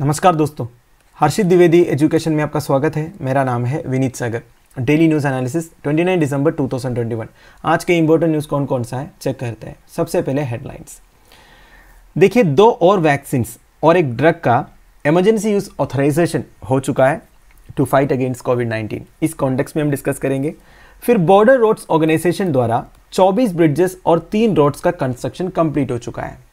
नमस्कार दोस्तों हर्षित द्विवेदी एजुकेशन में आपका स्वागत है मेरा नाम है Vineet Sagar daily news analysis 29 दिसंबर 2021 आज के इंपॉर्टेंट न्यूज़ कौन कौन सा है चेक करते हैं सबसे पहले हेडलाइंस देखिए दो और वैक्सीन्स और एक ड्रग का इमरजेंसी यूज़ ऑथराइजेशन हो चुका है to fight against COVID nineteen इस कॉन्टेक्स में हम डिस्कस करेंगे फिर बॉर्डर रोड्स ऑर्गेनाइजेशन द्वारा चौबीस ब्रिजेस और तीन रोड्स का कंस्ट्रक्शन कंप्लीट हो चुका है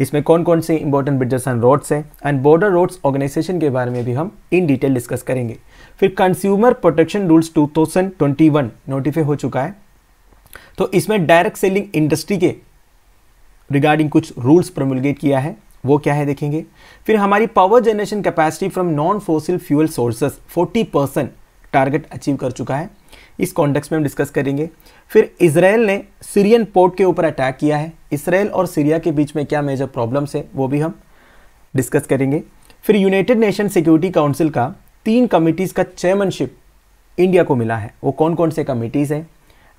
इसमें कौन कौन से इंपॉर्टेंट ब्रिजेस एंड रोड्स हैं एंड बॉर्डर रोड्स ऑर्गेनाइजेशन के बारे में भी हम इन डिटेल डिस्कस करेंगे फिर कंज्यूमर प्रोटेक्शन रूल्स 2021 नोटिफाई हो चुका है तो इसमें डायरेक्ट सेलिंग इंडस्ट्री के रिगार्डिंग कुछ रूल्स प्रमुलगेट किया है वो क्या है देखेंगे फिर हमारी power generation capacity from non fossil fuel sources 40 percent target achieve कर चुका है इस कॉन्टेक्स्ट में हम डिस्कस करेंगे फिर इसराइल ने सीरियन पोर्ट के ऊपर अटैक किया है इसराइल और सीरिया के बीच में क्या मेजर प्रॉब्लम्स है वो भी हम डिस्कस करेंगे फिर यूनाइटेड नेशन सिक्योरिटी काउंसिल का तीन कमिटीज़ का चेयरमैनशिप इंडिया को मिला है वो कौन कौन से कमिटीज़ हैं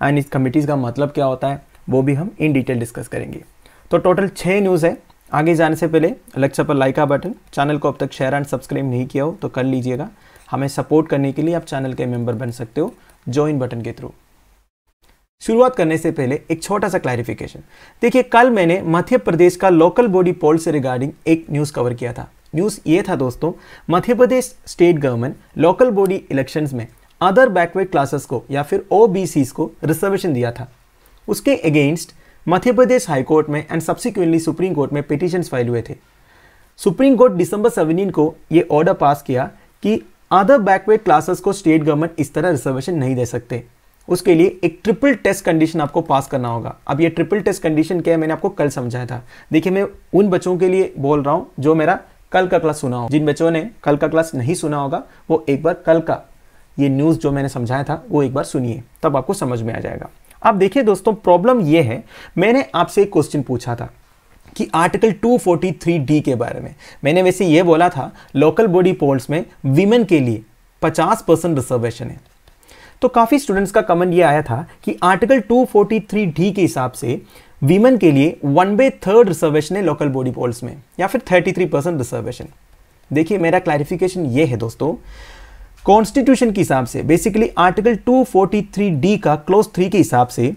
एंड इस कमिटीज़ का मतलब क्या होता है वो भी हम इन डिटेल डिस्कस करेंगे तो टोटल छः न्यूज़ है आगे जाने से पहले लक्ष्य पर लाइक का बटन चैनल को अब तक शेयर एंड सब्सक्राइब नहीं किया हो तो कर लीजिएगा हमें सपोर्ट करने के लिए आप चैनल के मेंबर बन सकते हो ज्वाइन बटन के थ्रू शुरुआत करने से पहले एक छोटा सा क्लैरिफिकेशन देखिए कल मैंने मध्य प्रदेश का लोकल बॉडी पोल से रिगार्डिंग एक न्यूज़ कवर किया था न्यूज़ ये था दोस्तों Madhya Pradesh state government local body elections में अदर बैकवर्ड क्लासेस को या फिर ओ को रिजर्वेशन दिया था उसके अगेंस्ट मध्य प्रदेश हाईकोर्ट में एंड सब्सिक्वेंटली सुप्रीम कोर्ट में पिटिशन्स फाइल हुए थे सुप्रीम कोर्ट दिसंबर सेवनटीन को ये ऑर्डर पास किया कि अदर बैकवर्ड क्लासेस को स्टेट गवर्नमेंट इस तरह रिजर्वेशन नहीं दे सकते उसके लिए एक ट्रिपल टेस्ट कंडीशन आपको पास करना होगा अब ये ट्रिपल टेस्ट कंडीशन क्या है मैंने आपको कल समझाया था देखिए मैं उन बच्चों के लिए बोल रहा हूँ जो मेरा कल का क्लास सुना हो जिन बच्चों ने कल का क्लास नहीं सुना होगा वो एक बार कल का ये न्यूज़ जो मैंने समझाया था वो एक बार सुनिए तब आपको समझ में आ जाएगा अब देखिए दोस्तों प्रॉब्लम ये है मैंने आपसे एक क्वेश्चन पूछा था कि आर्टिकल 243 डी के बारे में मैंने वैसे ये बोला था लोकल बॉडी पोल्स में विमेन के लिए 50 परसेंट रिजर्वेशन है तो काफ़ी स्टूडेंट्स का कमेंट ये आया था कि आर्टिकल 243 डी के हिसाब से विमेन के लिए वन बाई थर्ड रिजर्वेशन है लोकल बॉडी पोल्स में या फिर 33 परसेंट रिजर्वेशन देखिए मेरा क्लैरिफिकेशन ये है दोस्तों कॉन्स्टिट्यूशन के हिसाब से बेसिकली आर्टिकल टू डी का क्लोज थ्री के हिसाब से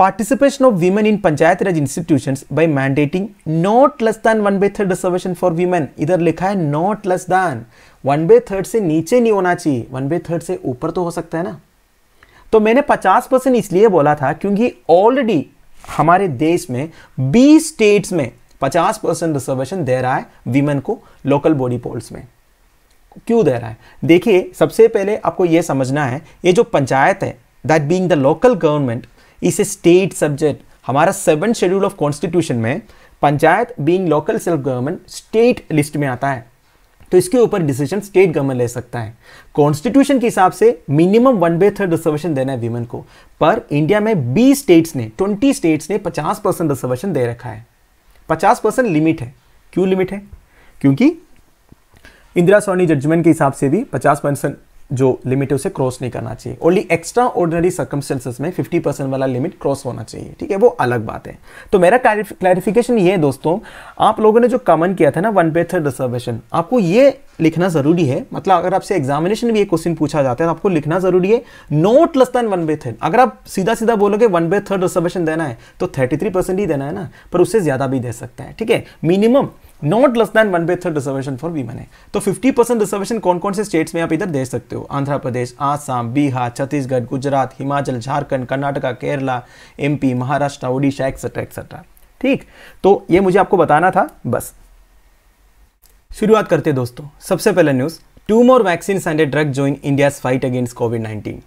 Participation of women in Panchayat Raj institutions by mandating not less than one by third reservation for women इधर लिखा है not less than one by third से नीचे नहीं होना चाहिए वन बाई थर्ड से ऊपर तो हो सकता है ना तो मैंने 50 परसेंट इसलिए बोला था क्योंकि ऑलरेडी हमारे देश में 20 स्टेट्स में 50 परसेंट रिजर्वेशन दे रहा है वीमेन को लोकल बॉडी पोल्स में क्यों दे रहा है देखिए सबसे पहले आपको यह समझना है ये जो पंचायत है that being the local government is state subject हमारा सेवन शेड्यूल ऑफ कॉन्स्टिट्यूशन में panchayat being local self government state list में आता है तो इसके ऊपर डिसीजन स्टेट गवर्नमेंट ले सकता है कॉन्स्टिट्यूशन के हिसाब से minimum one by third reservation देना है वीमेन को पर इंडिया में बी स्टेट्स ने ट्वेंटी स्टेट्स ने पचास परसेंट रिजर्वेशन दे रखा है पचास परसेंट लिमिट है क्यों लिमिट है क्योंकि इंदिरा सोनी जजमेंट के हिसाब से भी पचास परसेंट जो लिमिट है उसे क्रॉस नहीं करना चाहिए ओनली एक्स्ट्रा ऑर्डनरी सर्कमस्टेंसेस में 50 परसेंट वाला लिमिट क्रॉस होना चाहिए ठीक है वो अलग बात है तो मेरा क्लैरिफिकेशन ये है दोस्तों आप लोगों ने जो कमेंट किया था ना वन पे थर्ड रिजर्वेशन आपको ये लिखना ज़रूरी है मतलब अगर आपसे एग्जामिनेशन भी एक क्वेश्चन पूछा जाता है तो आपको लिखना ज़रूरी है not less than one by third अगर आप सीधा सीधा बोलोगे वन बाई थर्ड रिजर्वेशन देना है तो थर्टी थ्री परसेंट ही देना है ना पर उससे ज़्यादा भी दे सकते हैं ठीक है minimum not less than one by third reservation for women है तो फिफ्टी परसेंट रिजर्वेशन कौन कौन से स्टेट्स में आप इधर दे सकते हो Andhra Pradesh Assam Bihar Chhattisgarh Gujarat Himachal Jharkhand Karnataka Kerala MP Maharashtra Orissa etcetera etcetera ठीक तो ये मुझे आपको बताना था बस शुरुआत करते दोस्तों सबसे पहले news to more vaccine and a drug join India fight against COVID nineteen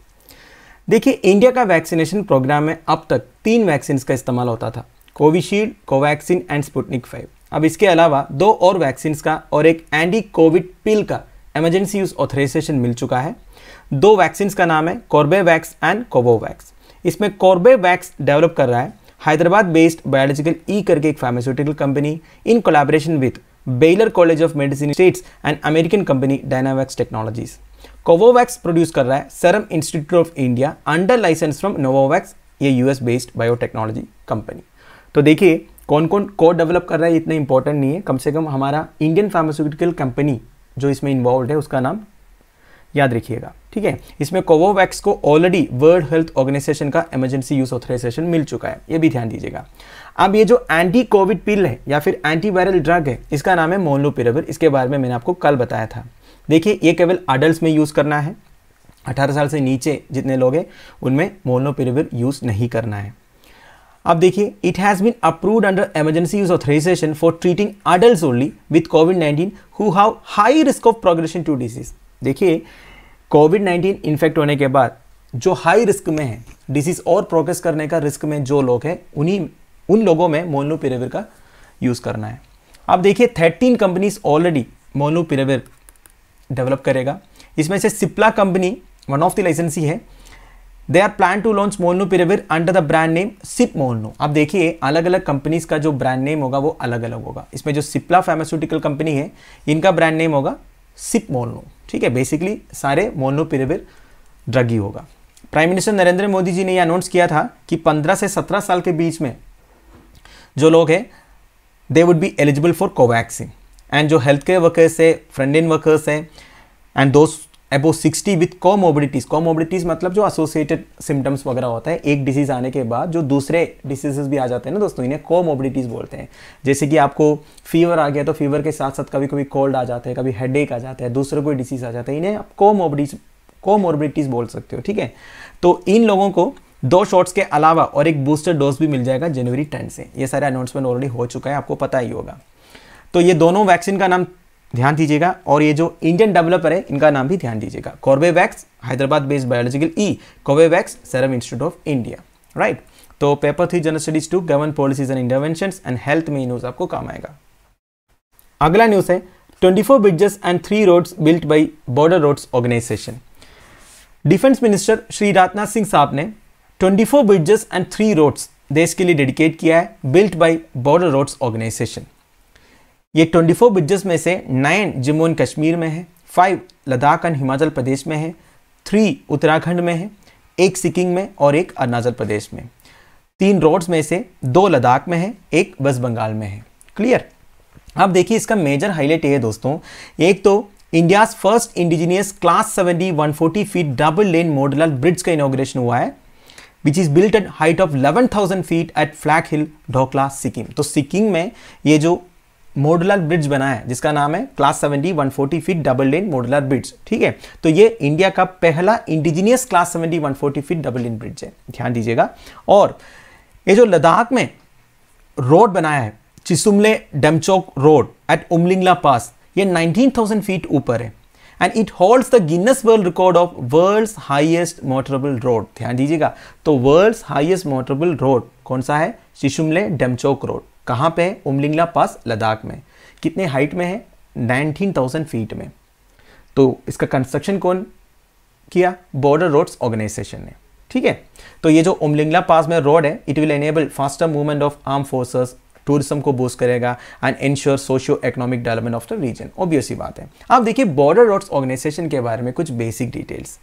देखिए इंडिया का वैक्सीनेशन प्रोग्राम में अब तक तीन वैक्सीन का इस्तेमाल होता था Covishield Covaxin and Sputnik five अब इसके अलावा दो और वैक्सीन का और एक एंटी कोविड पिल का एमरजेंसी यूज ऑथोराइजेशन मिल चुका है दो वैक्सीन का नाम है कॉर्बेवैक्स एंड कोवोवैक्स इसमें कॉर्बेवैक्स डेवलप कर रहा है हैदराबाद बेस्ड बायोलॉजिकल ई करके एक pharmaceutical company in collaboration with Baylor college of medicine states and American company Dynavax technologies Covovax produce कर रहा है serum institute of India under licence from Novavax ये यूएस बेस्ड बायोटेक्नोलॉजी कंपनी तो देखिए कौन कौन को डेवलप कर रहा है इतना इंपॉर्टेंट नहीं है कम से कम हमारा इंडियन फार्मास्यूटिकल कंपनी जो इसमें इन्वॉल्व है उसका नाम याद रखिएगा ठीक है इसमें कोवोवैक्स को ऑलरेडी वर्ल्ड हेल्थ ऑर्गेनाइजेशन का इमरजेंसी यूज ऑथराइजेशन मिल चुका है ये भी ध्यान दीजिएगा अब ये जो एंटी कोविड पिल है या फिर एंटीवायरल ड्रग है इसका नाम है मोनोपिराविर इसके बारे में मैंने आपको कल बताया था देखिए ये केवल अडल्ट में यूज़ करना है 18 साल से नीचे जितने लोग हैं उनमें मोनोपिराविर यूज़ नहीं करना है अब देखिए it has been approved under emergency use authorisation for treating adult only with COVID 19 who have high risk of progression to disease देखिए कोविड 19 इन्फेक्ट होने के बाद जो हाई रिस्क में है डिसीज और प्रोग्रेस करने का रिस्क में जो लोग हैं उन्हीं उन लोगों में मोनोपिरेविर का यूज़ करना है आप देखिए thirteen companies already molnupiravir develop करेगा इसमें से Cipla company one of the licensee है they are plan to launch molnupiravir under the brand name Cipmolnu आप देखिए अलग अलग कंपनीज का जो ब्रांड नेम होगा वो अलग अलग होगा इसमें जो सिप्ला फार्मास्यूटिकल कंपनी है इनका ब्रांड नेम होगा सिप मोनो ठीक है बेसिकली सारे मोनोपिरेविर ड्रग ही होगा प्राइम मिनिस्टर नरेंद्र मोदी जी ने यह अनाउंस किया था कि 15 से 17 साल के बीच में जो लोग हैं they would be eligible for Covaxin and जो हेल्थ केयर वर्कर्स है फ्रंट इन वर्कर्स हैं एंड दोस्त एबो 60 विथ कोमोबिडिटीज कोमोबिडिटीज मतलब जो एसोसिएटेड सिम्टम्स वगैरह होता है एक डिसीज़ आने के बाद जो दूसरे डिसीजेज भी आ जाते हैं ना दोस्तों इन्हें मोबिलिटीज बोलते हैं जैसे कि आपको फीवर आ गया तो फीवर के साथ साथ कभी कभी कोल्ड आ जाता है कभी हेड आ जाता है दूसरे कोई डिसीज़ आ जाता है इन्हें आप कोमोबिडिटीज मोबिलिटीज बोल सकते हो ठीक है तो इन लोगों को दो शॉट्स के अलावा और एक बूस्टर डोज भी मिल जाएगा जनवरी टेन से ये सारे अनाउंसमेंट ऑलरेडी हो चुका है आपको पता ही होगा तो ये दोनों वैक्सीन का नाम ध्यान दीजिएगा और ये जो इंडियन डेवलपर है इनका नाम भी ध्यान दीजिएगा Corbevax Hyderabad based biological E Corbevax serum institute of India right तो paper three general studies two government policies and intervention and health में न्यूज आपको काम आएगा अगला न्यूज है twenty four bridges and three roads built by border roads organisation defence minister Shri Rajnath Singh साहब ने twenty four bridges and three roads देश के लिए डेडिकेट किया है built by border roads organisation ये 24 ब्रिजेस में से नाइन जम्मू एंड कश्मीर में है फाइव लद्दाख एंड हिमाचल प्रदेश में है थ्री उत्तराखंड में है एक सिक्किम में और एक अरुणाचल प्रदेश में तीन रोड्स में से दो लद्दाख में है एक वेस्ट बंगाल में है क्लियर अब देखिए इसका मेजर हाईलाइट ये है दोस्तों एक तो India's first indigenous class 70 140 feet double lane model bridge का इनोग्रेशन हुआ है which is built at height of 11,000 feet at flag hill Dokala Sikkim तो सिक्किम में ये जो मॉडुलर ब्रिज बना है जिसका नाम है class 70 140 feet double lane modular bridge ठीक है तो ये इंडिया का पहला indigenous class 70 140 feet double lane bridge है ध्यान दीजिएगा और ये जो लद्दाख में रोड बनाया है Chisumle Demchok road at Umlingla pass ये 19,000 फीट ऊपर है and it holds the Guinness world record of world's highest motorable road ध्यान दीजिएगा तो वर्ल्ड्स हाइएस्ट मोटरेबल रोड कौन सा है चिसुमले डमचौक रोड कहाँ पे है उमलिंगला पास लद्दाख में कितने हाइट में है 19,000 फीट में तो इसका कंस्ट्रक्शन कौन किया बॉर्डर रोड्स ऑर्गेनाइजेशन ने ठीक है तो ये जो उमलिंगला पास में रोड है it will enable faster movement of arm forces tourism को बूस्ट करेगा and ensure socio economic development of the region obvious ही बात है आप देखिए बॉर्डर रोड्स ऑर्गेनाइजेशन के बारे में कुछ बेसिक डिटेल्स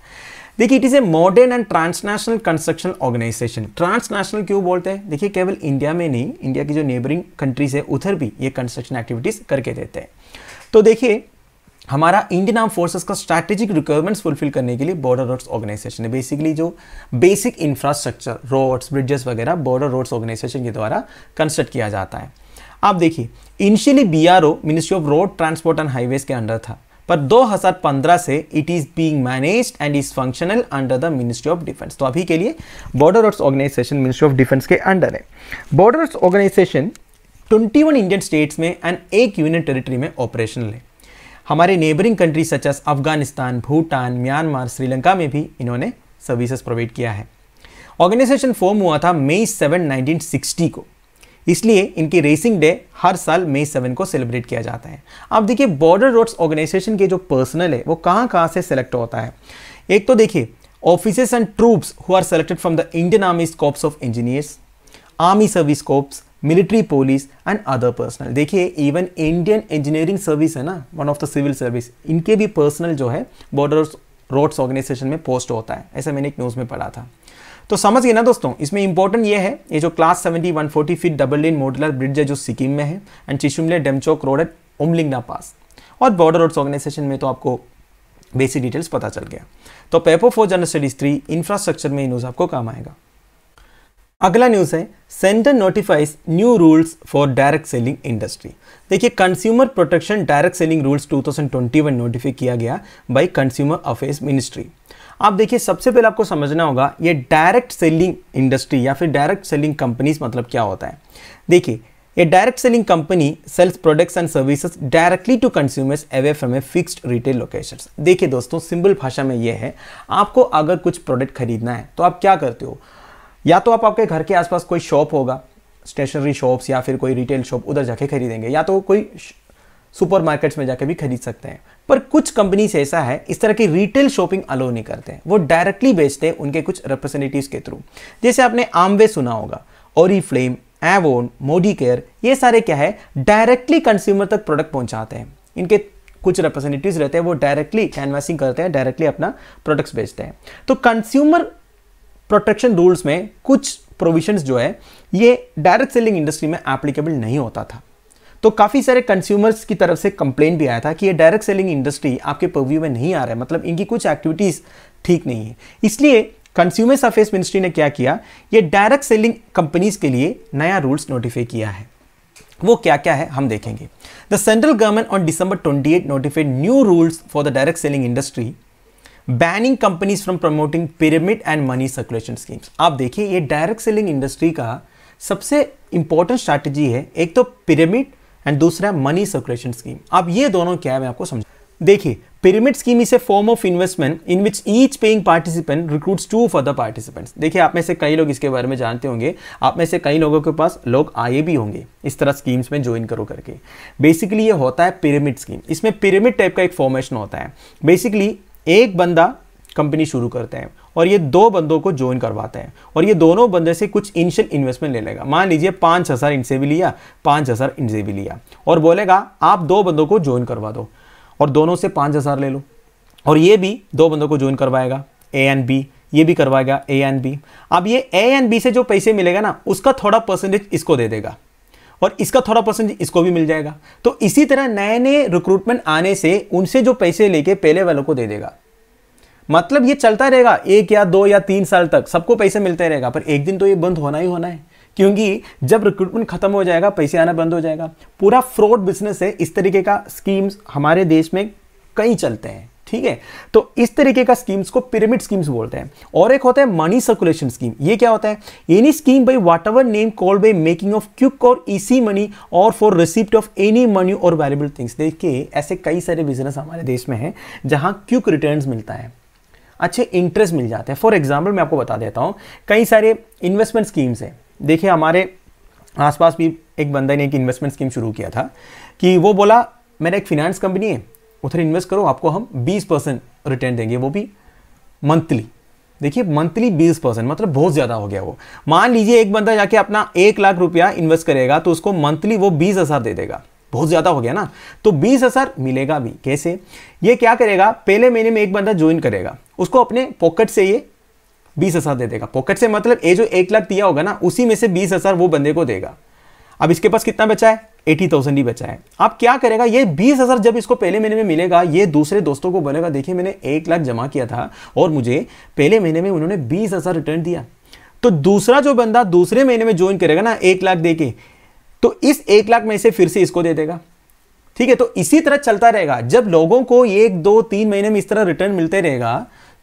देखिए it is a modern and transnational construction organization transnational क्यों बोलते हैं देखिए केवल इंडिया में नहीं इंडिया की जो नेबरिंग कंट्रीज है उधर भी ये कंस्ट्रक्शन एक्टिविटीज़ करके देते हैं तो देखिए हमारा इंडियन आर्म फोर्सेस का स्ट्रैटेजिक रिक्वायरमेंट्स फुलफिल करने के लिए बॉर्डर रोड्स ऑर्गेनाइजेशन है बेसिकली जो बेसिक इंफ्रास्ट्रक्चर रोड्स ब्रिजेस वगैरह बॉर्डर रोड्स ऑर्गेनाइजेशन के द्वारा कंस्ट्रक्ट किया जाता है आप देखिए initially BRO ministry of road transport and highways के अंडर था पर 2015 से it is being managed and is functional under the ministry of defence तो अभी के लिए border roads organization ministry of defence के अंडर है border roads organization 21 Indian states में एंड एक यूनियन टेरिटरी में ऑपरेशनल है हमारे neighbouring country such as Afghanistan Bhutan Myanmar Sri Lanka में भी इन्होंने सर्विसेज प्रोवाइड किया है ऑर्गेनाइजेशन फॉर्म हुआ था मई नाइनटीन सिक्सटी को इसलिए इनकी रेसिंग डे हर साल मई सेवन को सेलिब्रेट किया जाता है अब देखिए बॉर्डर रोड्स ऑर्गेनाइजेशन के जो पर्सनल है वो कहाँ कहाँ से सेलेक्ट होता है एक तो देखिए officers and troops who are selected from the Indian army Corps of engineers army service corps military police and other personnel देखिए इवन इंडियन इंजीनियरिंग सर्विस है ना one of the civil service इनके भी पर्सनल जो है border roads organization में post होता है ऐसा मैंने एक न्यूज़ में पढ़ा था तो समझ गए ना दोस्तों इसमें इंपॉर्टेंट ये है ये जो class seventy one forty feet double lane modular bridge है जो सिक्किम में है and Chisumle Demchok road at Umlingla pass और बॉर्डर रोड्स ऑर्गेनाइजेशन में तो आपको बेसिक डिटेल्स पता चल गया तो paper for general studies three infrastructure में न्यूज़ आपको काम आएगा अगला न्यूज़ है centre notifies new rules for direct selling industry देखिए consumer protection direct selling rules 2021 notify किया गया बाय कंज्यूमर अफेयर्स मिनिस्ट्री आप देखिए सबसे पहले आपको समझना होगा ये डायरेक्ट सेलिंग इंडस्ट्री या फिर डायरेक्ट सेलिंग कंपनीज मतलब क्या होता है देखिए ये direct selling company sells products and services directly to consumers away from a fixed retail location देखिए दोस्तों सिंपल भाषा में ये है आपको अगर कुछ प्रोडक्ट खरीदना है तो आप क्या करते हो या तो आप आपके घर के आसपास कोई शॉप होगा स्टेशनरी शॉप्स या फिर कोई रिटेल शॉप उधर जाके खरीदेंगे या तो कोई सुपर मार्केट्स में जाके भी खरीद सकते हैं पर कुछ कंपनीज ऐसा है इस तरह की रिटेल शॉपिंग अलो नहीं करते वो डायरेक्टली बेचते हैं उनके कुछ रिप्रेजेंटेटिव के थ्रू जैसे आपने आमवे सुना होगा और फ्लेम एवोन मोडी केयर ये सारे क्या है डायरेक्टली कंज्यूमर तक प्रोडक्ट पहुंचाते हैं इनके कुछ रिप्रेजेंटेटिव रहते हैं वो डायरेक्टली कैनवासिंग करते हैं डायरेक्टली अपना प्रोडक्ट्स बेचते हैं तो कंज्यूमर प्रोटेक्शन रूल्स में कुछ प्रोविजंस जो है ये डायरेक्ट सेलिंग इंडस्ट्री में एप्लीकेबल नहीं होता था तो काफ़ी सारे कंज्यूमर्स की तरफ से कंप्लेन भी आया था कि ये डायरेक्ट सेलिंग इंडस्ट्री आपके परव्यू में नहीं आ रहा है मतलब इनकी कुछ एक्टिविटीज़ ठीक नहीं है इसलिए कंज्यूमर्स अफेयर्स मिनिस्ट्री ने क्या किया ये डायरेक्ट सेलिंग कंपनीज़ के लिए नया रूल्स नोटिफाई किया है वो क्या क्या है हम देखेंगे the central government on December eight notified new rules for the direct selling industry banning companies from promoting pyramid and money circulation schemes आप देखिए ये डायरेक्ट सेलिंग इंडस्ट्री का सबसे इंपॉर्टेंट स्ट्रैटेजी है एक तो पिरामिड एंड दूसरा मनी सर्कुलेशन स्कीम अब ये दोनों क्या है मैं आपको समझा देखिए pyramid scheme is a form of investment in which each paying participant recruits two for the participants देखिए आप में से कई लोग इसके बारे में जानते होंगे आप में से कई लोगों के पास लोग आए भी होंगे इस तरह स्कीम्स में ज्वाइन करो करके बेसिकली ये होता है पिरामिड स्कीम इसमें पिरामिड टाइप का एक फॉर्मेशन होता है बेसिकली एक बंदा कंपनी शुरू करते हैं और ये दो बंदों को ज्वाइन करवाते हैं और ये दोनों बंदे से कुछ इनिशियल इन्वेस्टमेंट ले लेगा मान लीजिए पाँच हज़ार इनसे भी लिया पाँच हज़ार इनसे भी लिया और बोलेगा आप दो बंदों को ज्वाइन करवा दो और दोनों से पाँच हज़ार ले लो और ये भी दो बंदों को ज्वाइन करवाएगा ए एंड बी ये भी करवाएगा ए एंड बी अब ये ए एंड बी से जो पैसे मिलेगा ना उसका थोड़ा परसेंटेज इसको दे देगा और इसका थोड़ा परसेंटेज इसको भी मिल जाएगा तो इसी तरह नए नए रिक्रूटमेंट आने से उनसे जो पैसे लेके पहले वालों को दे देगा मतलब ये चलता रहेगा एक या दो या तीन साल तक सबको पैसे मिलते रहेगा पर एक दिन तो ये बंद होना ही होना है क्योंकि जब रिक्रूटमेंट खत्म हो जाएगा पैसे आना बंद हो जाएगा पूरा फ्रॉड बिजनेस है इस तरीके का स्कीम्स हमारे देश में कई चलते हैं ठीक है तो इस तरीके का स्कीम्स को पिरामिड स्कीम्स बोलते हैं और एक होता है मनी सर्कुलेशन स्कीम ये क्या होता है any scheme by whatever name called by making of quick or easy money or for receipt of any money or valuable things देखिए ऐसे कई सारे बिजनेस हमारे देश में हैं जहां क्यूक रिटर्न मिलता है अच्छे इंटरेस्ट मिल जाते हैं फॉर एग्जाम्पल मैं आपको बता देता हूँ कई सारे इन्वेस्टमेंट स्कीम्स हैं देखिए हमारे आसपास भी एक बंदा ने एक इन्वेस्टमेंट स्कीम शुरू किया था कि वो बोला मेरा एक फिनेंस कंपनी है उधर इन्वेस्ट करो आपको हम 20 परसेंट रिटर्न देंगे वो भी मंथली देखिए मंथली 20 परसेंट मतलब बहुत ज़्यादा हो गया वो मान लीजिए एक बंदा जाके अपना एक लाख रुपया इन्वेस्ट करेगा तो उसको मंथली वो बीस हज़ार दे देगा बहुत ज़्यादा हो गया ना तो बीस हज़ार मिलेगा भी कैसे ये क्या करेगा पहले महीने में एक बंदा ज्वाइन करेगा उसको अपने पॉकेट से ये बीस हज़ार दे देगा पॉकेट से मतलब ये जो एक लाख दिया होगा ना उसी में से बीस हज़ार वो बंदे को देगा अब इसके पास कितना बचा है एटी थाउजेंड ही बचा है आप क्या करेगा ये बीस हज़ार जब इसको पहले महीने में मिलेगा ये दूसरे दोस्तों को बोलेगा देखिए मैंने एक लाख जमा किया था और मुझे पहले महीने में उन्होंने बीस हज़ार रिटर्न दिया तो दूसरा जो बंदा दूसरे महीने में ज्वाइन करेगा ना एक लाख देके तो इस एक लाख में से फिर से इसको दे देगा ठीक है तो इसी तरह चलता रहेगा जब लोगों को एक दो तीन महीने में इस तरह रिटर्न मिलते रहेगा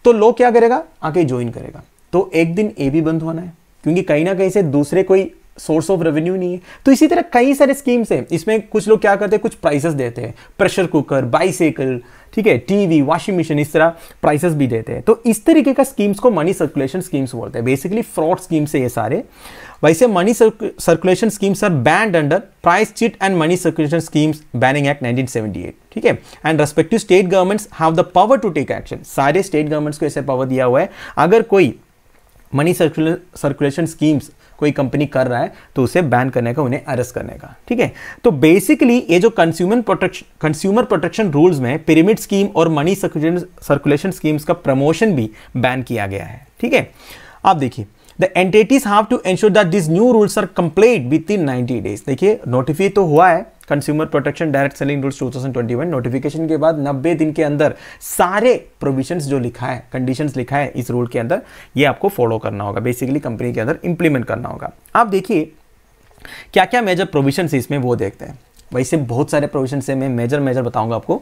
तो लोग क्या करेगा आके ज्वाइन करेगा तो एक दिन ए भी बंद होना है क्योंकि कहीं ना कहीं से दूसरे कोई सोर्स ऑफ रेवेन्यू नहीं है तो इसी तरह कई सारे स्कीम्स हैं इसमें कुछ लोग क्या करते हैं कुछ प्राइसेस देते हैं प्रेशर कुकर बाइसाइकिल ठीक है टीवी वॉशिंग मशीन इस तरह प्राइसेस भी देते हैं तो इस तरीके का स्कीम्स को मनी सर्कुलेशन स्कीम्स बोलते हैं बेसिकली फ्रॉड स्कीम्स है ये सारे वैसे money circulation schemes are banned under prize chit and money circulation schemes banning act 1978 ठीक है and respective state governments have the power to take action सारे स्टेट गवर्नमेंट्स को ऐसे पावर दिया हुआ है अगर कोई मनी सर्कुलेशन स्कीम्स कोई कंपनी कर रहा है तो उसे बैन करने का उन्हें अरेस्ट करने का ठीक है तो बेसिकली ये जो consumer protection consumer protection rules में पिरामिड स्कीम और मनी सर्कुलेशन स्कीम्स का प्रमोशन भी बैन किया गया है ठीक है आप देखिए the entities have to ensure that this new rules are complete within ninety days देखिए नोटिफाई तो हुआ है consumer protection direct selling rules 2021 notification के बाद 90 दिन के अंदर सारे प्रोविजंस जो लिखा है कंडीशंस लिखा है इस रूल के अंदर ये आपको फॉलो करना होगा बेसिकली कंपनी के अंदर इंप्लीमेंट करना होगा आप देखिए क्या क्या मेजर प्रोविजंस इसमें वो देखते हैं वैसे बहुत सारे प्रोविजन से मैं मेजर मेजर बताऊंगा आपको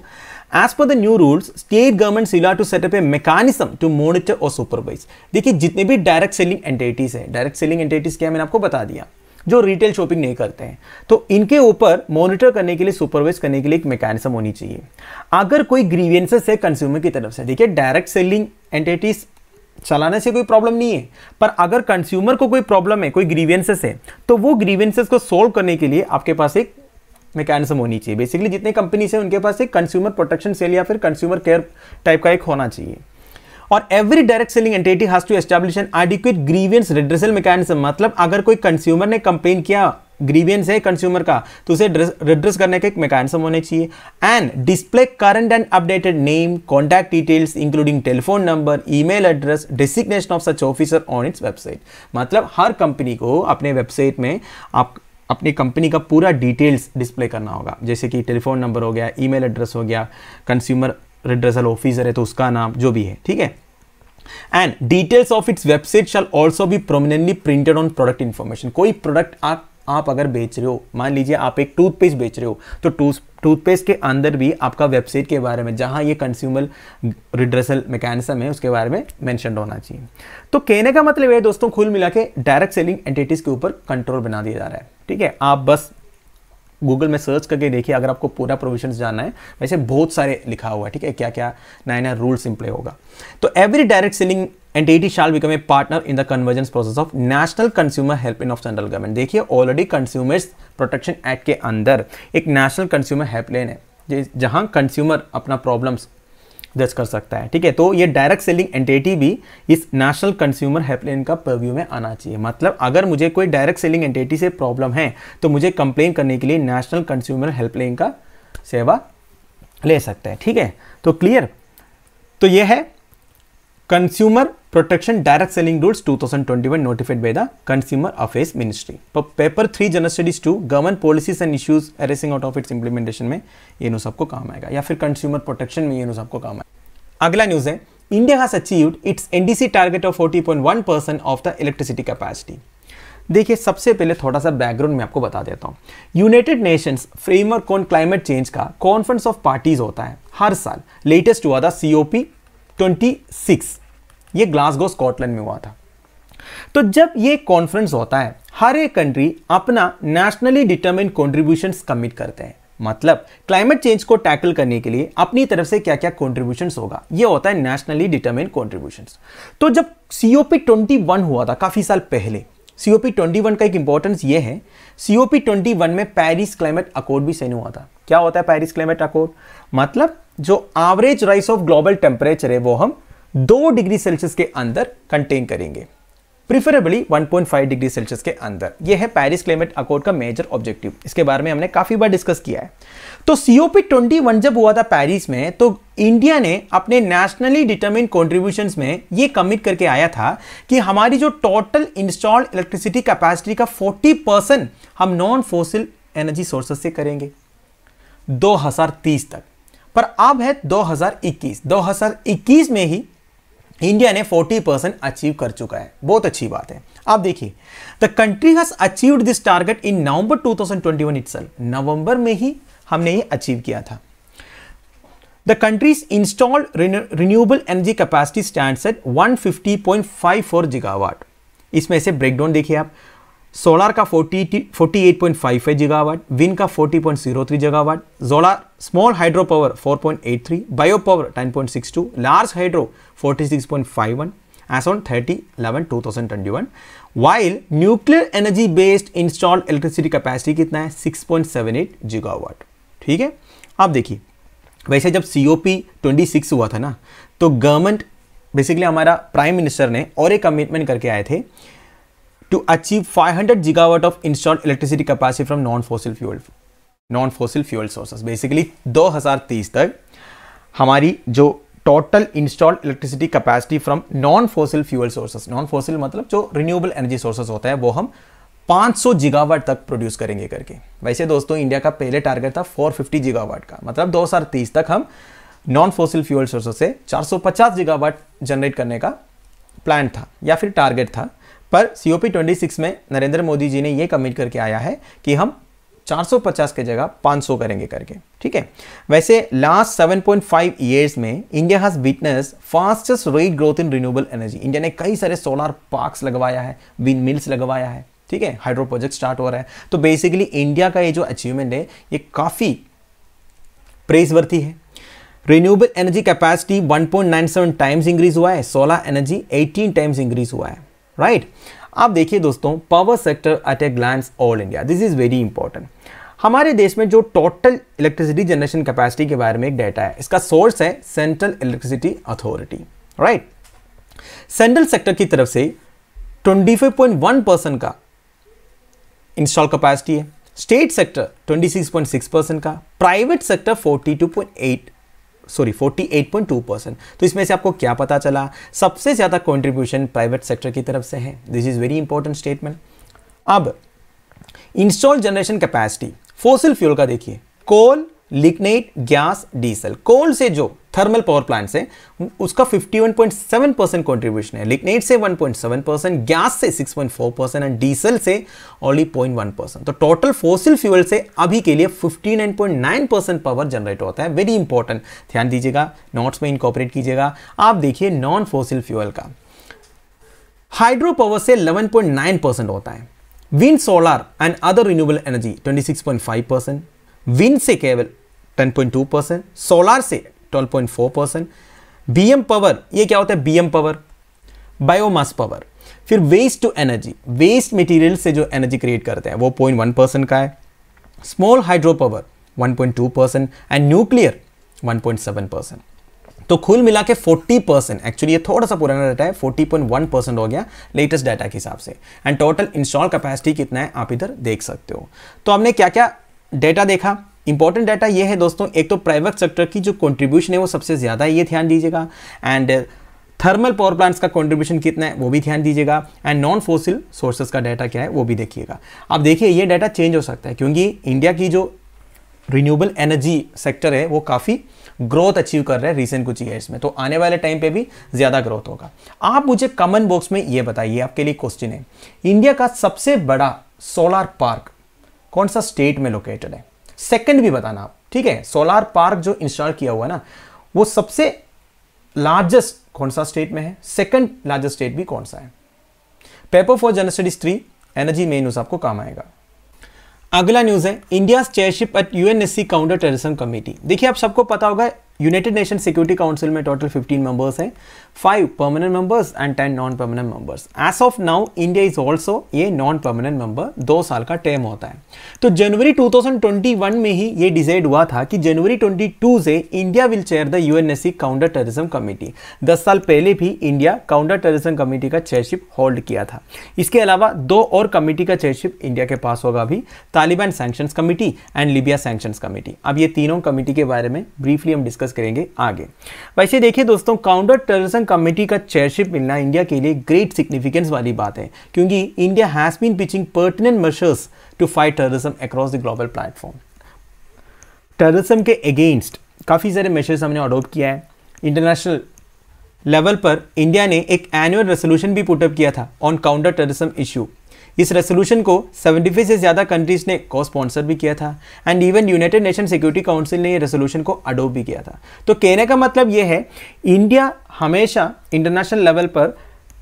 as per the new rules state government इला to set up a mechanism to monitor or supervise देखिए जितने भी डायरेक्ट सेलिंग एंटिटीज हैं डायरेक्ट सेलिंग एंटिटीज क्या मैंने आपको बता दिया जो रिटेल शॉपिंग नहीं करते हैं तो इनके ऊपर मॉनिटर करने के लिए सुपरवाइज करने के लिए एक मैकेनिज्म होनी चाहिए अगर कोई ग्रीवियंसेस है कंज्यूमर की तरफ से देखिए डायरेक्ट सेलिंग एंटिटीज चलाने से कोई प्रॉब्लम नहीं है पर अगर कंज्यूमर को कोई प्रॉब्लम है कोई ग्रीवियंसेस है तो वो ग्रीवियंसेस को सोल्व करने के लिए आपके पास एक मैकेनिज्म होनी चाहिए बेसिकली जितने कंपनीज हैं उनके पास एक कंज्यूमर प्रोटेक्शन सेल या फिर कंज्यूमर केयर टाइप का एक होना चाहिए और every direct selling entity has to establish an adequate grievance redressal mechanism मतलब अगर कोई कंज्यूमर ने कंप्लेन किया ग्रीवियंस है कंज्यूमर का तो उसे रिड्रेस करने का एक मैकेनिज्म होने चाहिए and display current and updated name contact details including telephone number email address designation of such officer on its website मतलब हर कंपनी को अपने वेबसाइट में आप अपनी कंपनी का पूरा डिटेल्स डिस्प्ले करना होगा जैसे कि टेलीफोन नंबर हो गया ईमेल एड्रेस हो गया कंज्यूमर रिड्रेसल ऑफिसर है तो उसका नाम जो भी है ठीक है and details of its website shall also भी prominently printed on product information कोई प्रोडक्ट आप आप अगर बेच रहे हो मान लीजिए आप एक टूथपेस्ट बेच रहे हो तो टूथ टूथपेस्ट के अंदर भी आपका वेबसाइट के बारे में जहाँ ये कंज्यूमर रिड्रेसल मैकेनिज्म है उसके बारे में मेंशन होना चाहिए तो कहने का मतलब है दोस्तों खुल मिला के डायरेक्ट सेलिंग एंटिटीज़ के ऊपर कंट्रोल बना दिया जा रहा है ठीक है आप बस गूगल में सर्च करके देखिए अगर आपको पूरा प्रोविजन जानना है वैसे बहुत सारे लिखा हुआ है ठीक है क्या क्या नया नया रूल्स सिंप्ले होगा तो every direct selling entity shall become a partner in the convergence process of national consumer help in of central government देखिए ऑलरेडी कंज्यूमर्स प्रोटेक्शन एक्ट के अंदर एक नेशनल कंज्यूमर हेल्पलाइन है जहां कंज्यूमर अपना प्रॉब्लम्स जज कर सकता है ठीक है तो ये डायरेक्ट सेलिंग एंटिटी भी इस नेशनल कंज्यूमर हेल्पलाइन का परव्यू में आना चाहिए मतलब अगर मुझे कोई डायरेक्ट सेलिंग एंटिटी से प्रॉब्लम है तो मुझे कंप्लेन करने के लिए नेशनल कंज्यूमर हेल्पलाइन का सेवा ले सकते हैं ठीक है तो क्लियर तो ये है Consumer Protection Direct Selling Rules 2021 notified by the Consumer Affairs Ministry. Paper three general studies two government policies and issues arising out of its implementation में ये न्यूज आपको काम आएगा या फिर कंज्यूमर प्रोटेक्शन में ये न्यूज आपको काम आएगा अगला न्यूज है India has achieved its NDC target of 40.1 of the electricity capacity देखिए सबसे पहले थोड़ा सा बैकग्राउंड में आपको बता देता हूँ United Nations framework on climate change का कॉन्फ्रेंस ऑफ पार्टीज होता है हर साल लेटेस्ट हुआ था C O P twenty six ये ग्लासगो स्कॉटलैंड में हुआ था तो जब ये कॉन्फ्रेंस होता है हर एक कंट्री अपना नेशनली डिटर्मिन कॉन्ट्रीब्यूशन कमिट करते हैं मतलब क्लाइमेट चेंज को टैकल करने के लिए अपनी तरफ से क्या क्या कॉन्ट्रीब्यूशन होगा ये होता है नेशनली डिटर्मिन कॉन्ट्रीब्यूशन तो जब सीओपी ट्वेंटी हुआ था काफ़ी साल पहले सीओपी ट्वेंटी वन का एक इंपॉर्टेंस ये है सीओपी ट्वेंटी वन में पेरिस क्लाइमेट अकॉर्ड भी साइन हुआ था क्या होता है पेरिस क्लाइमेट अकॉर्ड मतलब जो average rise of global temperature है वो हम दो डिग्री सेल्सियस के अंदर कंटेन करेंगे प्रिफरेबली 1.5 डिग्री सेल्सियस के अंदर यह है पेरिस क्लाइमेट अकॉर्ड का मेजर ऑब्जेक्टिव इसके बारे में हमने काफ़ी बार डिस्कस किया है तो सीओपी ट्वेंटी जब हुआ था पेरिस में तो इंडिया ने अपने नेशनली डिटर्मिन कॉन्ट्रीब्यूशन में यह कमिट करके आया था कि हमारी जो टोटल इंस्टॉल्ड इलेक्ट्रिसिटी कैपेसिटी का 40 परसेंट हम नॉन फोसिल एनर्जी सोर्सेस से करेंगे 2030 तक पर अब है 2021 2021 में ही इंडिया ने 40 परसेंट अचीव कर चुका है बहुत अच्छी बात है आप देखिए the country has achieved this target in November 2021 itself November में ही हमने ये अचीव किया था the country's installed renewable energy capacity stand at 150.54 gigawatt इसमें से ब्रेकडाउन देखिए आप सोलार का 48.55 48.55 जीगावाट विन का 40.03 gigawatt solar small hydro power 4.83 bio power 10.62 large hydro 46.51 as on 30 11 while nuclear energy based installed electricity capacity कितना है सिक्स पॉइंट सेवन 6.78 जीगावाट ठीक है आप देखिए वैसे जब C O P twenty six हुआ था ना तो गवर्नमेंट बेसिकली हमारा प्राइम मिनिस्टर ने और एक कमिटमेंट करके आए थे to achieve 500 gigawatt of installed electricity capacity from non-fossil fuel non-fossil fuel sources. Basically 2030 तक हमारी जो total installed electricity capacity from non-fossil fuel sources, non-fossil मतलब जो renewable energy sources होता है वो हम 500 जिगावाट तक प्रोड्यूस करेंगे करके वैसे दोस्तों इंडिया का पहले टारगेट था 450 जिगावाट का मतलब 2030 तक हम नॉन फॉसिल फ्यूल सोर्सेज से 450 जिगावाट जनरेट करने का प्लान था या फिर टारगेट था पर C O P twenty six में नरेंद्र मोदी जी ने ये कमिट करके आया है कि हम 450 के जगह 500 करेंगे करके ठीक है वैसे लास्ट 7.5 ईयर्स में India has witness fastest rate growth in renewable energy India ने कई सारे सोलर पार्क्स लगवाया है विंड मिल्स लगवाया है ठीक है हाइड्रो प्रोजेक्ट स्टार्ट हो रहा है तो बेसिकली इंडिया का ये जो अचीवमेंट है ये काफ़ी प्रेसवर्थी है renewable energy capacity 1.97 times increase हुआ है सोलर एनर्जी 18 टाइम्स इंक्रीज हुआ है राइट आप देखिए दोस्तों power sector at a glance all India this is very important हमारे देश में जो टोटल इलेक्ट्रिसिटी जनरेशन कैपेसिटी के बारे में एक डाटा है इसका सोर्स है central electricity authority right central sector की तरफ से 25.1 परसेंट का इंस्टॉल कैपेसिटी है स्टेट सेक्टर 26.6 परसेंट का प्राइवेट सेक्टर सॉरी 48.2 परसेंट तो इसमें से आपको क्या पता चला सबसे ज़्यादा कॉन्ट्रीब्यूशन प्राइवेट सेक्टर की तरफ से है this is very important statement अब install generation capacity fossil fuel का देखिए कोल लिग्नेट गैस डीजल कोल से जो थर्मल पावर प्लांट्स हैं उसका 51.7 परसेंट कॉन्ट्रीब्यूशन है लिग्नेट से 1.7 परसेंट गैस से 6.4 परसेंट एंड डीजल से ओनली 0.1 परसेंट तो टोटल फोसिल फ्यूल से अभी के लिए 59.9 परसेंट पावर जनरेट होता है वेरी इंपॉर्टेंट ध्यान दीजिएगा नोट्स में इनकॉपरेट कीजिएगा आप देखिए नॉन फोसिल फ्यूअल का हाइड्रो पावर से इलेवन होता है wind solar and other renewable energy 26.5 percent wind से केवल 10.2 परसेंट सोलार से 12.4 परसेंट बीएम पावर ये क्या होता है बीएम पावर बायोमास पावर फिर waste to energy waste material से जो एनर्जी क्रिएट करते हैं वो पॉइंट वन परसेंट का है small hydro power 1.2 percent and nuclear 1.7 percent तो कुल मिला के फोर्टी परसेंट एक्चुअली ये थोड़ा सा पुराना डाटा है 40.1 परसेंट हो गया लेटेस्ट डाटा के हिसाब से एंड टोटल इंस्टॉल कैपेसिटी कितना है आप इधर देख सकते हो तो हमने क्या क्या डेटा देखा इंपॉर्टेंट डाटा ये है दोस्तों एक तो प्राइवेट सेक्टर की जो कंट्रीब्यूशन है वो सबसे ज़्यादा ये ध्यान दीजिएगा एंड थर्मल पावर प्लांट्स का कंट्रीब्यूशन कितना है वो भी ध्यान दीजिएगा एंड नॉन फोसिल सोर्सेज का डाटा क्या है वो भी देखिएगा अब देखिए ये डाटा चेंज हो सकता है क्योंकि इंडिया की जो रिन्यूएबल एनर्जी सेक्टर है वो काफ़ी ग्रोथ अचीव कर रहा है रिसेंट कुछ ईयर्स में तो आने वाले टाइम पे भी ज़्यादा ग्रोथ होगा आप मुझे कमेंट बॉक्स में ये बताइए आपके लिए क्वेश्चन है इंडिया का सबसे बड़ा सोलर पार्क कौन सा स्टेट में लोकेटेड है सेकंड भी बताना आप ठीक है सोलार पार्क जो इंस्टॉल किया हुआ है ना वो सबसे लार्जेस्ट कौन सा स्टेट में है सेकंड लार्जेस्ट स्टेट भी कौन सा है paper for general studies three energy में न्यूज आपको काम आएगा अगला न्यूज है India chairship at UNSC counter terrorism committee देखिए आप सबको पता होगा यूनाइटेड नेशन सिक्योरिटी काउंसिल में टोटल 15 मेंबर्स हैं five permanent members and ten non permanent members as of now India is also ये नॉन परमानेंट मेंबर दो साल का टर्म होता है तो जनवरी 2021 में ही ये डिसाइड हुआ था कि जनवरी 22 से India will chair the UNSC counter terrorism committee दस साल पहले भी इंडिया काउंटर टेरिज्म कमेटी का चेयरशिप होल्ड किया था इसके अलावा दो और कमेटी का चेयरशिप इंडिया के पास होगा अभी Taliban sanction committee and Libya sanction committee अब ये तीनों कमेटी के बारे में ब्रीफली हम डिस्कस डिस्कस करेंगे आगे वैसे देखिए दोस्तों काउंटर टेररिज्म कमेटी का चेयरशिप मिलना इंडिया के लिए ग्रेट सिग्निफिकेंस वाली बात है क्योंकि India has been pitching pertinent measures to fight terrorism across the global platform terrorism के अगेंस्ट काफ़ी सारे मेशर्स हमने अडोप्ट किया है इंटरनेशनल लेवल पर इंडिया ने एक एनुअल रेसोल्यूशन भी पुटअप किया था ऑन काउंटर टेररिज्म इशू इस रेसोल्यूशन को 75 से ज़्यादा कंट्रीज़ ने को स्पॉन्सर भी किया था and even United Nation security Council ने ये रेसोल्यूशन को अडोप भी किया था तो कहने का मतलब ये है इंडिया हमेशा इंटरनेशनल लेवल पर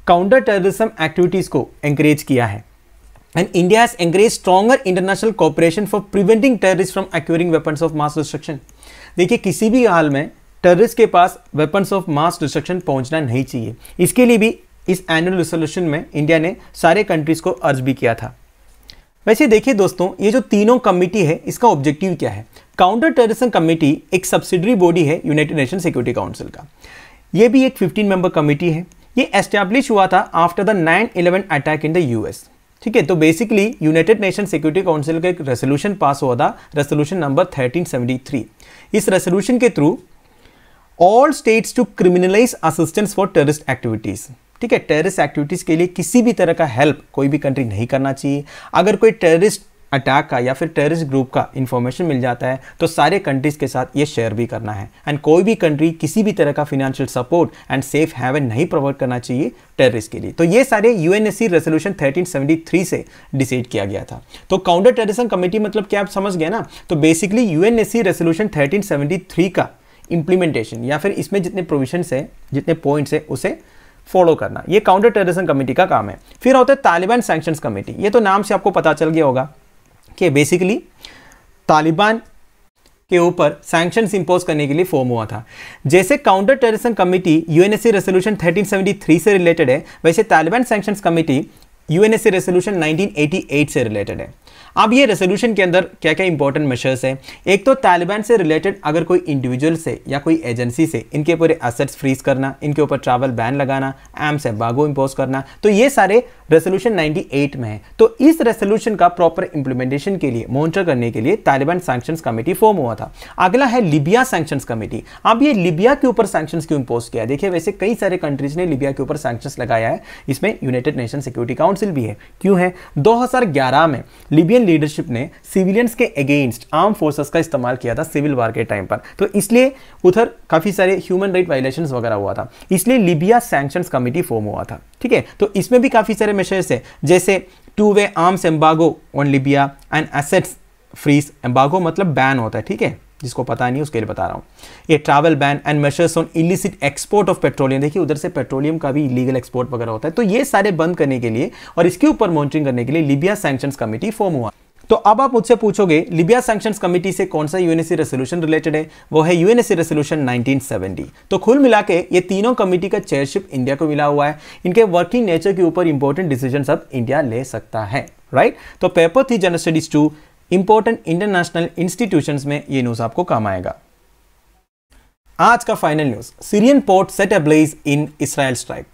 काउंटर टेररिज्म एक्टिविटीज़ को एंकरेज किया है and India has encourage stronger international cooperation for preventing terrorist from acquiring weapons of mass destruction देखिए किसी भी हाल में टेररिस्ट के पास वेपन्स ऑफ मास डिस्ट्रक्शन पहुंचना नहीं चाहिए इसके लिए भी इस एनुअल रिसोल्यूशन में इंडिया ने सारे कंट्रीज़ को अर्ज भी किया था वैसे देखिए दोस्तों ये जो तीनों कमेटी है इसका ऑब्जेक्टिव क्या है काउंटर टेररिज्म कमेटी एक सब्सिडरी बॉडी है यूनाइटेड नेशन सिक्योरिटी काउंसिल का ये भी एक 15 मेंबर कमेटी है ये एस्टैब्लिश हुआ था after the 9/11 attack in the US ठीक है तो basically United Nation security Council का एक रेसोल्यूशन पास हुआ था रेसोल्यूशन नंबर 1373 इस रेसोल्यूशन के through all states to criminalize assistance for terrorist activities ठीक है टेररिस्ट एक्टिविटीज़ के लिए किसी भी तरह का हेल्प कोई भी कंट्री नहीं करना चाहिए अगर कोई टेररिस्ट अटैक का या फिर टेररिस्ट ग्रुप का इन्फॉर्मेशन मिल जाता है तो सारे कंट्रीज़ के साथ ये शेयर भी करना है एंड कोई भी कंट्री किसी भी तरह का financial support and safe haven नहीं प्रोवाइड करना चाहिए टेररिस्ट के लिए तो ये सारे यू रेजोल्यूशन 1373 से डिसाइड किया गया था तो काउंटर टेररिज्म कमेटी मतलब क्या आप समझ गए ना तो बेसिकली यू रेजोल्यूशन थर्टीन का इम्प्लीमेंटेशन या फिर इसमें जितने प्रोविजन है जितने पॉइंट्स हैं उसे फॉलो करना ये काउंटर टेररिज्म कमेटी का काम है फिर होता है तालिबान सेंक्शन कमेटी ये तो नाम से आपको पता चल गया होगा कि बेसिकली तालिबान के ऊपर सैंक्शन इंपोज करने के लिए फॉर्म हुआ था जैसे counter terrorism committee UNSC resolution 1373 से रिलेटेड है वैसे Taliban sanction committee UNSC resolution 1988 से रिलेटेड है अब ये रेजोल्यूशन के अंदर क्या क्या इंपॉर्टेंट मेजर्स हैं एक तो तालिबान से रिलेटेड अगर कोई इंडिविजुअल से या कोई एजेंसी से इनके पूरे असेट्स फ्रीज करना इनके ऊपर ट्रैवल बैन लगाना एम्स बागो इम्पोज करना तो ये सारे रेसोल्यूशन 98 में है तो इस रेसोल्यूशन का प्रॉपर इंप्लीमेंटेशन के लिए मॉनिटर करने के लिए तालिबान सैक्शन कमेटी फॉर्म हुआ था अगला है लिबिया सैक्शन कमेटी अब ये लिबिया के ऊपर सैक्शन क्यों इम्पोज किया देखिए वैसे कई सारे कंट्रीज ने लिबिया के ऊपर सैक्शन लगाया है इसमें यूनाइटेड नेशन सिक्योरिटी काउंसिल भी है क्यों है दो में लिबिया इंडियन लीडरशिप ने सिविलियंस के अगेंस्ट आर्म फोर्सेस का इस्तेमाल किया था सिविल वार के टाइम पर तो इसलिए उधर काफ़ी सारे ह्यूमन राइट वायलेशन वगैरह हुआ था इसलिए लिबिया सैंक्शंस कमेटी फॉर्म हुआ था ठीक है तो इसमें भी काफ़ी सारे मेशर्स है जैसे two way arms embargo on Libya and assets freeze embargo मतलब बैन होता है ठीक है जिसको पता नहीं उसके लिए बता रहा हूँ ये travel ban and measures on illicit export of petroleum देखिए उधर से पेट्रोलियम का भी इलीगल एक्सपोर्ट वगैरह होता है तो ये सारे बंद करने के लिए और इसके ऊपर मॉनिटरिंग करने के लिए लिबिया सैक्शन कमेटी फॉर्म हुआ तो अब आप मुझसे पूछोगे लिबिया सैक्शन कमेटी से कौन सा यूएनएससी रेसोल्यूशन रिलेटेड है वो है यूएनएससी रेसोल्यूशन 1970 तो कुल मिला के ये तीनों कमेटी का चेयरशिप इंडिया को मिला हुआ है इनके वर्किंग नेचर के ऊपर इंपॉर्टेंट डिसीजन अब इंडिया ले सकता है राइट right? तो paper three general studies two important international institutions में ये न्यूज़ आपको काम आएगा आज का final news Syrian port set ablaze in Israel strike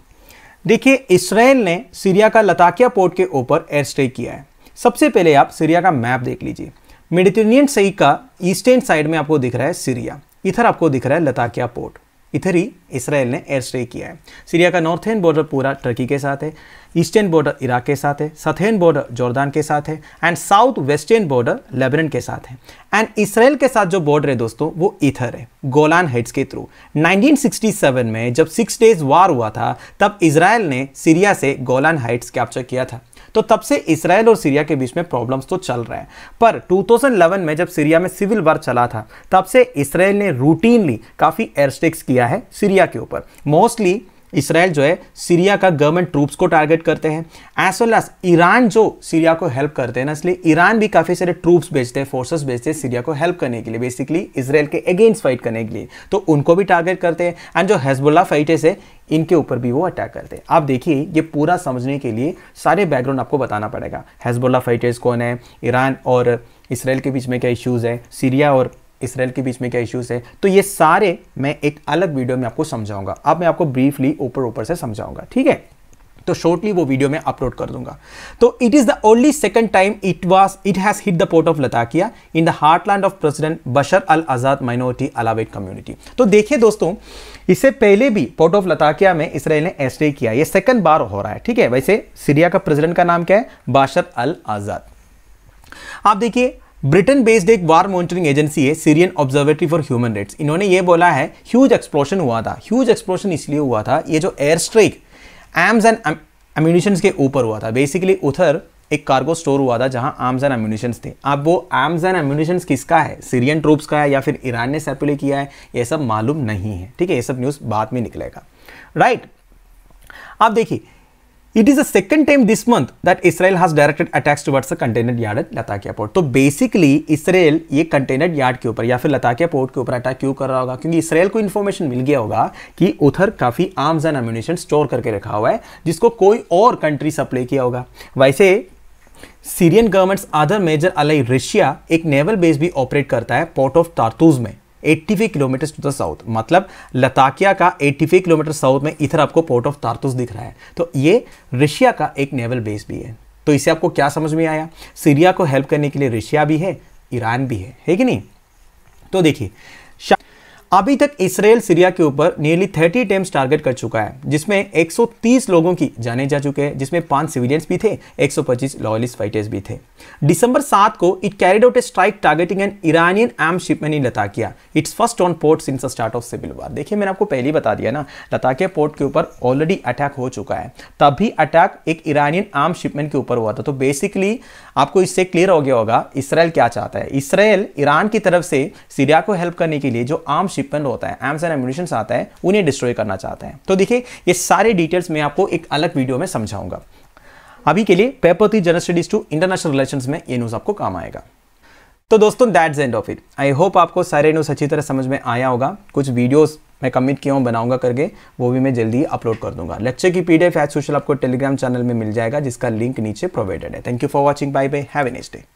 देखिए इसराइल ने सीरिया का लताकिया पोर्ट के ऊपर एयर स्ट्राइक किया है सबसे पहले आप सीरिया का मैप देख लीजिए मेडिटेनियन सई का ईस्टर्न साइड में आपको दिख रहा है सीरिया इधर आपको दिख रहा है लताकिया पोर्ट इधर ही इसराइल ने एयर स्ट्राइक किया है सीरिया का नॉर्थेन बॉर्डर पूरा टर्की के साथ है ईस्टर्न बॉर्डर इराक के साथ है सथेन बॉर्डर जॉर्दान के साथ है and south western border Lebanon के साथ है एंड इसराइल के साथ जो बॉर्डर है दोस्तों वो इथर है गोलान हेड्स के थ्रू 1967 में जब सिक्स डेज वार हुआ था तब इसराइल ने सीरिया से गोलान हाइट्स कैप्चर किया था तो तब से इसराइल और सीरिया के बीच में प्रॉब्लम्स तो चल रहे हैं पर 2011 में जब सीरिया में सिविल वार चला था तब से इसराइल ने रूटीनली काफ़ी एयर स्टेक्स किया है सीरिया के ऊपर मोस्टली इसराइल जो है सीरिया का गवर्नमेंट ट्रूप्स को टारगेट करते हैं एज वेल एज ईरान जो सीरिया को हेल्प करते हैं ना इसलिए ईरान भी काफ़ी सारे ट्रूप्स भेजते हैं फोर्सेस भेजते हैं सीरिया को हेल्प करने के लिए बेसिकली इसराइल के अगेंस्ट फाइट करने के लिए तो उनको भी टारगेट करते हैं एंड जो हेजबुल्ला फाइटर्स है इनके ऊपर भी वो अटैक करते हैं आप देखिए ये पूरा समझने के लिए सारे बैकग्राउंड आपको बताना पड़ेगा हेजबुल्ला फाइटर्स कौन है ईरान और इसराइल के बीच में क्या इश्यूज़ हैं सीरिया और इसराइल के बीच में क्या इश्यूज़ है तो ये सारे मैं एक अलग वीडियो में आपको समझाऊंगा अब मैं आपको ब्रीफली ऊपर ऊपर से समझाऊंगा ठीक है तो शॉर्टली वो वीडियो में अपलोड कर दूंगा तो it is the only second time it was it has hit the port of Latakia in the heartland of President Bashar al Assad minority Alawite community तो देखिए दोस्तों इससे पहले भी पोर्ट ऑफ लताकिया में इसराइल ने एस्टे किया ये सेकंड बार हो रहा है ठीक है वैसे सीरिया का प्रेसिडेंट का नाम क्या है बाशर अल आज़ाद आप देखिए ब्रिटेन बेस्ड एक वार मॉनिटरिंग एजेंसी है Syrian observatory for human rights इन्होंने ये बोला है ह्यूज एक्सप्लोशन हुआ था ह्यूज एक्सप्लोशन इसलिए हुआ था ये जो air strike arms and ammunitions के ऊपर हुआ था बेसिकली उधर एक कार्गो स्टोर हुआ था जहां आर्म्स एंड एम्यूनिशंस थे अब वो आर्म्स एंड एम्यूनिशंस किसका है सीरियन ट्रूप्स का है या फिर ईरान ने सप्ले किया है ये सब मालूम नहीं है ठीक है ये सब न्यूज़ बाद में निकलेगा राइट right. आप देखिए it is the second time this month that Israel has directed attacks towards the container yard at Latakia port तो बेसिकली इसराइल ये कंटेनर यार्ड के ऊपर या फिर लताकिया पोर्ट के ऊपर अटैक क्यों कर रहा होगा क्योंकि इसराइल को इन्फॉर्मेशन मिल गया होगा कि उधर काफ़ी आर्म्स एंड अम्यूनिशन स्टोर करके रखा हुआ है जिसको कोई और कंट्री सप्लाई किया होगा वैसे Syrian government's other major ally Russia एक नेवल बेस भी ऑपरेट करता है पोर्ट ऑफ तारतूज में five kilometre to the south मतलब लताकिया का फाइव किलोमीटर साउथ में इधर आपको पोर्ट ऑफ तारतूस दिख रहा है तो ये रशिया का एक नेवल बेस भी है तो इसे आपको क्या समझ में आया सीरिया को हेल्प करने के लिए रशिया भी है ईरान भी है है कि नहीं तो देखिए अभी तक इसराइल सीरिया के ऊपर नियरली 30 टाइम्स टारगेट कर चुका है जिसमें 130 लोगों की जाने जा चुके हैं जिसमें पांच सिविलियंस भी थे 125 लॉयलिस्ट फाइटर्स भी थे दिसंबर 7 को it carried out a strike targeting an Iranian arm shipment in Latakia its first on port since the start of civil war देखिए मैंने आपको पहले बता दिया ना लताकिया पोर्ट के ऊपर ऑलरेडी अटैक हो चुका है तभी अटैक एक ईरानियन आर्म शिपमेंट के ऊपर हुआ था तो बेसिकली आपको इससे क्लियर हो गया होगा इसराइल क्या चाहता है इसराइल ईरान की तरफ से सीरिया को हेल्प करने के लिए जो आर्म डिपेंड होता है एम्स एंड एम्यूनिशन आता है उन्हें डिस्ट्रॉय करना चाहता है तो देखिए ये सारे डिटेल्स मैं आपको एक अलग वीडियो में समझाऊंगा अभी के लिए paper three general studies two international relation में ये न्यूज़ आपको काम आएगा तो दोस्तों that's end of it I hope आपको सारे न्यूज़ अच्छी तरह समझ में आया होगा कुछ वीडियोस मैं कमिट किया हूँ बनाऊंगा करके वो भी मैं जल्दी अपलोड कर दूंगा लेक्चर की पीडीएफ डी सोशल आपको टेलीग्राम चैनल में मिल जाएगा जिसका लिंक नीचे प्रोवाइडेड है thank you for watching bye bye have a next day